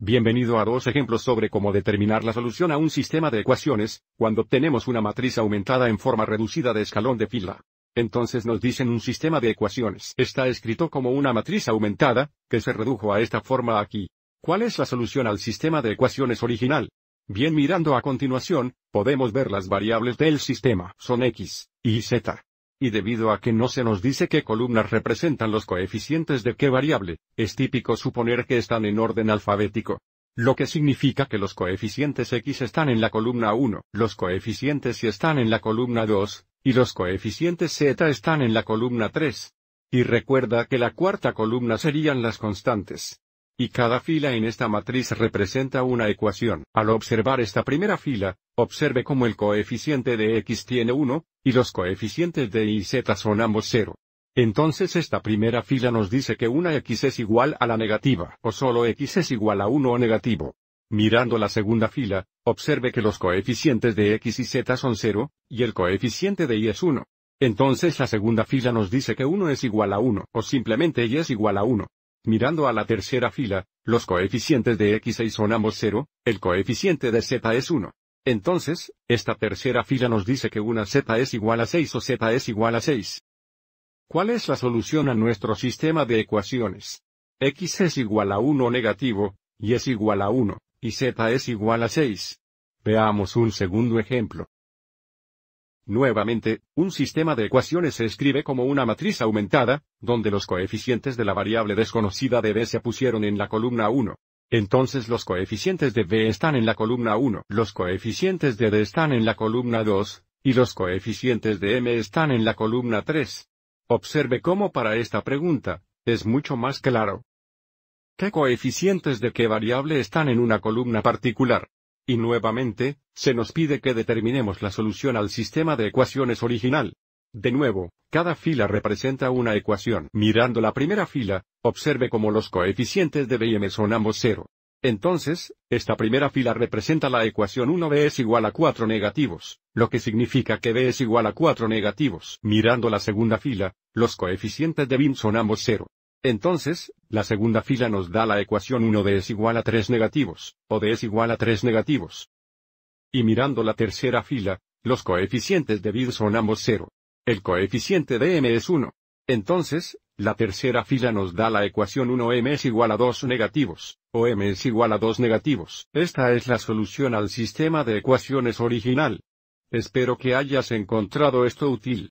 Bienvenido a dos ejemplos sobre cómo determinar la solución a un sistema de ecuaciones, cuando obtenemos una matriz aumentada en forma reducida de escalón de fila. Entonces nos dicen un sistema de ecuaciones. Está escrito como una matriz aumentada, que se redujo a esta forma aquí. ¿Cuál es la solución al sistema de ecuaciones original? Bien mirando a continuación, podemos ver las variables del sistema. Son x, y z. Y debido a que no se nos dice qué columnas representan los coeficientes de qué variable, es típico suponer que están en orden alfabético. Lo que significa que los coeficientes x están en la columna 1, los coeficientes y están en la columna 2, y los coeficientes z están en la columna 3. Y recuerda que la cuarta columna serían las constantes. Y cada fila en esta matriz representa una ecuación. Al observar esta primera fila, observe cómo el coeficiente de x tiene 1, y los coeficientes de y y z son ambos 0. Entonces esta primera fila nos dice que una x es igual a la negativa, o solo x es igual a 1 o negativo. Mirando la segunda fila, observe que los coeficientes de x y z son 0, y el coeficiente de y es 1. Entonces la segunda fila nos dice que 1 es igual a 1, o simplemente y es igual a 1. Mirando a la tercera fila, los coeficientes de x y son ambos 0, el coeficiente de z es 1. Entonces, esta tercera fila nos dice que una z es igual a 6 o z es igual a 6. ¿Cuál es la solución a nuestro sistema de ecuaciones? x es igual a 1 negativo, y es igual a 1, y z es igual a 6. Veamos un segundo ejemplo. Nuevamente, un sistema de ecuaciones se escribe como una matriz aumentada, donde los coeficientes de la variable desconocida de B se pusieron en la columna 1. Entonces los coeficientes de B están en la columna 1, los coeficientes de D están en la columna 2, y los coeficientes de M están en la columna 3. Observe cómo para esta pregunta, es mucho más claro. ¿Qué coeficientes de qué variable están en una columna particular? Y nuevamente, se nos pide que determinemos la solución al sistema de ecuaciones original. De nuevo, cada fila representa una ecuación. Mirando la primera fila, observe cómo los coeficientes de B y M son ambos cero. Entonces, esta primera fila representa la ecuación 1b es igual a 4 negativos, lo que significa que b es igual a 4 negativos. Mirando la segunda fila, los coeficientes de BIM son ambos cero. Entonces, la segunda fila nos da la ecuación 1 d es igual a 3 negativos, o D es igual a 3 negativos. Y mirando la tercera fila, los coeficientes de Bid son ambos 0. El coeficiente de m es 1. Entonces, la tercera fila nos da la ecuación 1m es igual a 2 negativos, o m es igual a 2 negativos. Esta es la solución al sistema de ecuaciones original. Espero que hayas encontrado esto útil.